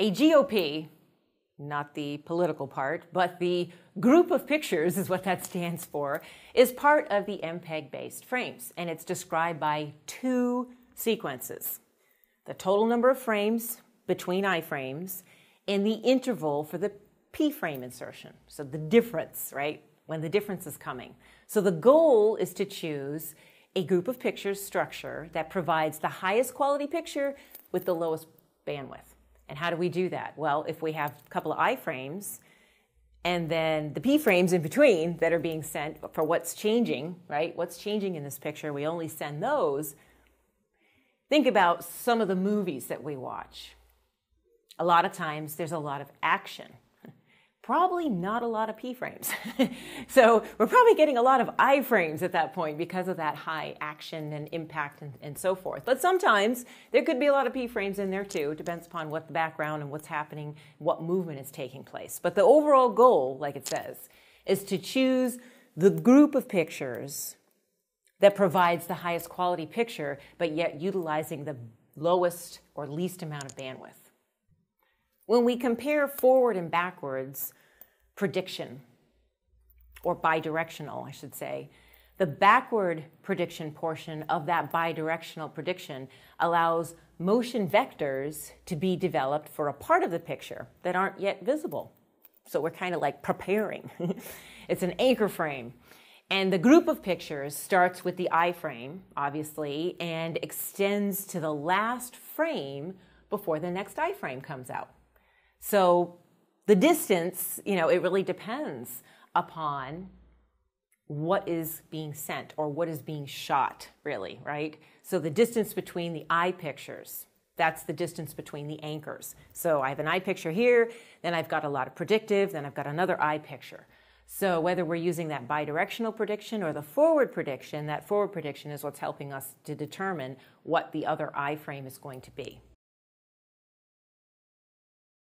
A GOP, not the political part, but the group of pictures is what that stands for, is part of the MPEG based frames, and it's described by two sequences the total number of frames between iframes and the interval for the P frame insertion. So the difference, right? When the difference is coming. So the goal is to choose a group of pictures structure that provides the highest quality picture with the lowest bandwidth. And how do we do that? Well, if we have a couple of I frames and then the P frames in between that are being sent for what's changing, right? What's changing in this picture, we only send those. Think about some of the movies that we watch. A lot of times there's a lot of action probably not a lot of P frames. so we're probably getting a lot of I frames at that point because of that high action and impact and, and so forth. But sometimes there could be a lot of P frames in there too, depends upon what the background and what's happening, what movement is taking place. But the overall goal, like it says, is to choose the group of pictures that provides the highest quality picture, but yet utilizing the lowest or least amount of bandwidth. When we compare forward and backwards prediction, or bidirectional, I should say, the backward prediction portion of that bidirectional prediction allows motion vectors to be developed for a part of the picture that aren't yet visible. So we're kind of like preparing. it's an anchor frame. And the group of pictures starts with the I frame, obviously, and extends to the last frame before the next I frame comes out. So the distance, you know, it really depends upon what is being sent or what is being shot, really, right? So the distance between the eye pictures, that's the distance between the anchors. So I have an eye picture here, then I've got a lot of predictive, then I've got another eye picture. So whether we're using that bidirectional prediction or the forward prediction, that forward prediction is what's helping us to determine what the other eye frame is going to be.